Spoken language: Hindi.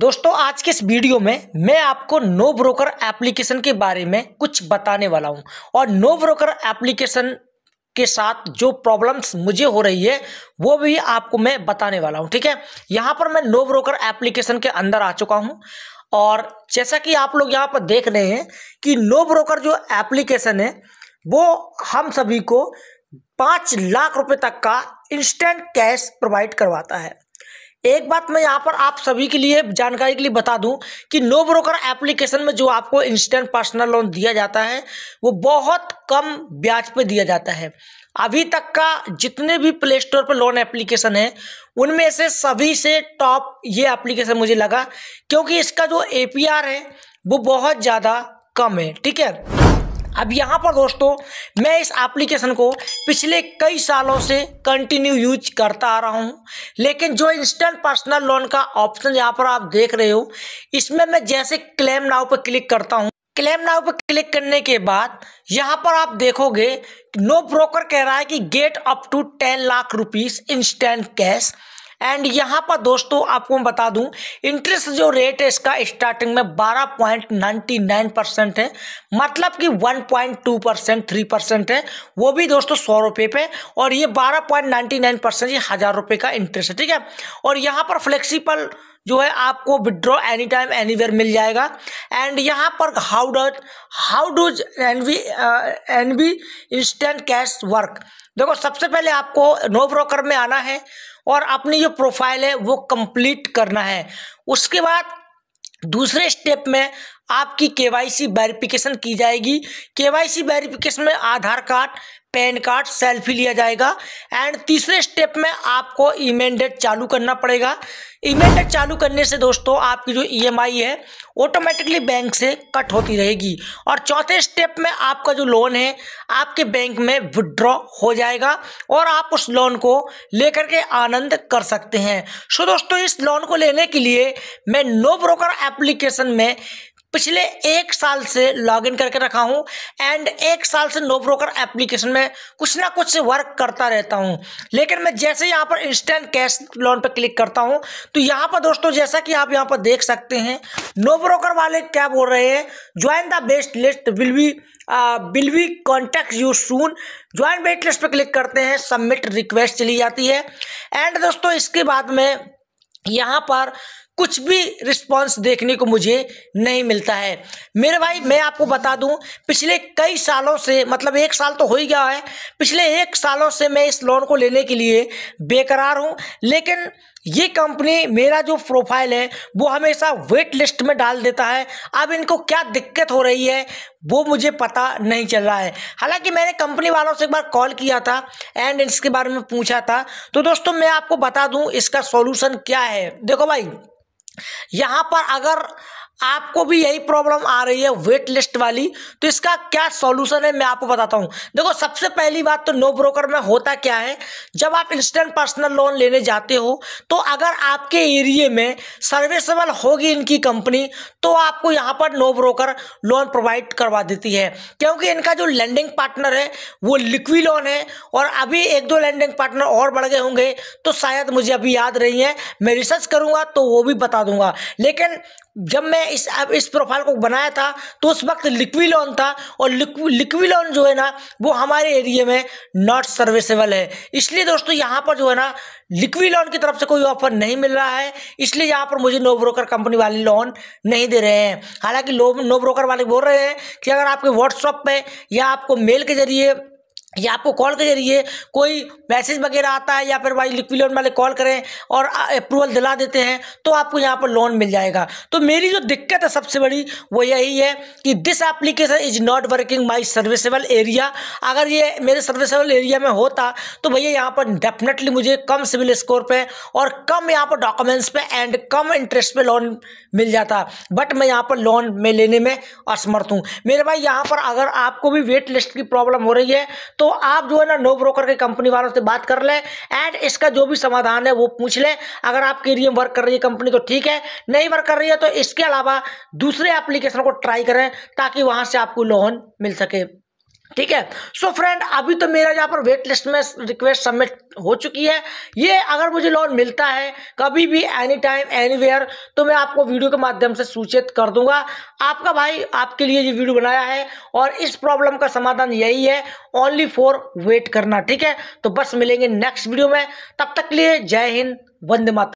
दोस्तों आज के इस वीडियो में मैं आपको नो ब्रोकर एप्लीकेशन के बारे में कुछ बताने वाला हूं और नो ब्रोकर एप्लीकेशन के साथ जो प्रॉब्लम्स मुझे हो रही है वो भी आपको मैं बताने वाला हूं ठीक है यहाँ पर मैं नो ब्रोकर एप्लीकेशन के अंदर आ चुका हूं और जैसा कि आप लोग यहाँ पर देख रहे हैं कि नो ब्रोकर जो एप्लीकेशन है वो हम सभी को पाँच लाख रुपए तक का इंस्टेंट कैश प्रोवाइड करवाता है एक बात मैं यहाँ पर आप सभी के लिए जानकारी के लिए बता दूं कि नो ब्रोकर एप्लीकेशन में जो आपको इंस्टेंट पर्सनल लोन दिया जाता है वो बहुत कम ब्याज पे दिया जाता है अभी तक का जितने भी प्ले स्टोर पर लोन एप्लीकेशन है उनमें से सभी से टॉप ये एप्लीकेशन मुझे लगा क्योंकि इसका जो ए है वो बहुत ज़्यादा कम है ठीक है अब यहाँ पर दोस्तों मैं इस एप्लीकेशन को पिछले कई सालों से कंटिन्यू यूज करता आ रहा हूँ लेकिन जो इंस्टेंट पर्सनल लोन का ऑप्शन यहाँ पर आप देख रहे हो इसमें मैं जैसे क्लेम नाव पर क्लिक करता हूँ क्लेम नाउ पर क्लिक करने के बाद यहाँ पर आप देखोगे नो ब्रोकर कह रहा है कि get up to ten lakh rupees instant cash and यहाँ पर दोस्तों आपको मैं बता दूं इंटरेस्ट जो रेट है इसका स्टार्टिंग में बारह पॉइंट नाइन्टी नाइन परसेंट है मतलब कि one point two percent three percent है वो भी दोस्तों सौ रुपये पे और ये बारह पॉइंट नाइन्टी नाइन परसेंट ये हज़ार रुपये का इंटरेस्ट है ठीक है और यहाँ पर फ्लेक्सीबल जो है आपको withdraw any time anywhere मिल जाएगा एंड यहाँ पर how does how does N V N V instant cash work देखो सबसे पहले आपको नो ब्रोकर में आना है और अपनी जो प्रोफाइल है वो कंप्लीट करना है उसके बाद दूसरे स्टेप में आपकी केवाईसी वाई सी वेरिफिकेशन की जाएगी केवाईसी वेरिफिकेशन में Aadhaar card PAN card selfie लिया जाएगा एंड तीसरे स्टेप में आपको ईमेल डेट चालू करना पड़ेगा ईमेल डेट चालू करने से दोस्तों आपकी जो ईएमआई है ऑटोमेटिकली बैंक से कट होती रहेगी और चौथे स्टेप में आपका जो लोन है आपके बैंक में विड्रॉ हो जाएगा और आप उस लोन को लेकर के आनंद कर सकते हैं सो दोस्तों इस लोन को लेने के लिए मैं नो ब्रोकर एप्लीकेशन में पिछले एक साल से लॉगिन करके रखा हूँ एंड एक साल से नो ब्रोकर एप्लीकेशन में कुछ ना कुछ वर्क करता रहता हूँ लेकिन मैं जैसे यहाँ पर इंस्टेंट कैश लोन पर क्लिक करता हूँ तो यहाँ पर दोस्तों जैसा कि आप यहाँ पर देख सकते हैं नो ब्रोकर वाले क्या बोल रहे हैं join the best list will be will we contact you soon join best list पर क्लिक करते हैं सबमिट रिक्वेस्ट चली जाती है एंड दोस्तों इसके बाद में यहाँ पर कुछ भी रिस्पांस देखने को मुझे नहीं मिलता है मेरे भाई मैं आपको बता दूं पिछले कई सालों से मतलब एक साल तो हो ही गया है पिछले एक सालों से मैं इस लोन को लेने के लिए बेकरार हूं लेकिन ये कंपनी मेरा जो प्रोफाइल है वो हमेशा वेट लिस्ट में डाल देता है अब इनको क्या दिक्कत हो रही है वो मुझे पता नहीं चल रहा है हालांकि मैंने कंपनी वालों से एक बार कॉल किया था एंड इसके बारे में पूछा था तो दोस्तों मैं आपको बता दूं इसका सॉल्यूशन क्या है देखो भाई यहाँ पर अगर आपको भी यही प्रॉब्लम आ रही है वेट लिस्ट वाली तो इसका क्या सॉल्यूशन है मैं आपको बताता हूँ देखो सबसे पहली बात तो नो ब्रोकर में होता क्या है जब आप इंस्टेंट पर्सनल लोन लेने जाते हो तो अगर आपके एरिए में सर्विसेबल होगी इनकी कंपनी तो आपको यहाँ पर नो ब्रोकर लोन प्रोवाइड करवा देती है क्योंकि इनका जो लैंडिंग पार्टनर है वो लिक्वी लोन है और अभी एक दो लैंडिंग पार्टनर और बढ़ गए होंगे तो शायद मुझे अभी याद रही है मैं रिसर्च करूँगा तो वो भी बता दूंगा लेकिन जब मैं इस इस प्रोफाइल को बनाया था तो उस वक्त लिक्वी लोन था और लिक्वी लोन जो है ना वो हमारे एरिया में नॉट सर्विसेबल है इसलिए दोस्तों यहाँ पर जो है ना लिक्वी लोन की तरफ से कोई ऑफर नहीं मिल रहा है इसलिए यहाँ पर मुझे नो ब्रोकर कंपनी वाले लोन नहीं दे रहे हैं हालांकि नो ब्रोकर वाले बोल रहे हैं कि अगर आपके व्हाट्सअप पे या आपको मेल के जरिए या आपको कॉल के जरिए कोई मैसेज वगैरह आता है या फिर भाई लिक्विड लोन वाले कॉल करें और अप्रूवल दिला देते हैं तो आपको यहाँ पर लोन मिल जाएगा तो मेरी जो दिक्कत है सबसे बड़ी वो यही है कि this application is not working my serviceable area अगर ये मेरे सर्विसेबल एरिया में होता तो भैया यहाँ पर डेफिनेटली मुझे कम सिविल स्कोर पर और कम यहाँ पर डॉक्यूमेंट्स पर एंड कम इंटरेस्ट पर लोन मिल जाता बट मैं यहाँ पर लोन में लेने में असमर्थ हूँ मेरे भाई यहाँ पर अगर आपको भी वेट लिस्ट की प्रॉब्लम हो रही है तो आप जो है ना नो ब्रोकर की कंपनी वालों से बात कर लें एंड इसका जो भी समाधान है वो पूछ लें अगर आपकी एरिया वर्क कर रही है कंपनी तो ठीक है नहीं वर्क कर रही है तो इसके अलावा दूसरे एप्लीकेशन को ट्राई करें ताकि वहाँ से आपको लोन मिल सके ठीक है सो फ्रेंड अभी तो मेरा यहाँ पर वेट लिस्ट में रिक्वेस्ट सबमिट हो चुकी है ये अगर मुझे लोन मिलता है कभी भी एनी टाइम एनी तो मैं आपको वीडियो के माध्यम से सूचित कर दूंगा आपका भाई आपके लिए ये वीडियो बनाया है और इस प्रॉब्लम का समाधान यही है ओनली फॉर वेट करना ठीक है तो बस मिलेंगे नेक्स्ट वीडियो में तब तक के लिए जय हिंद वंदे माता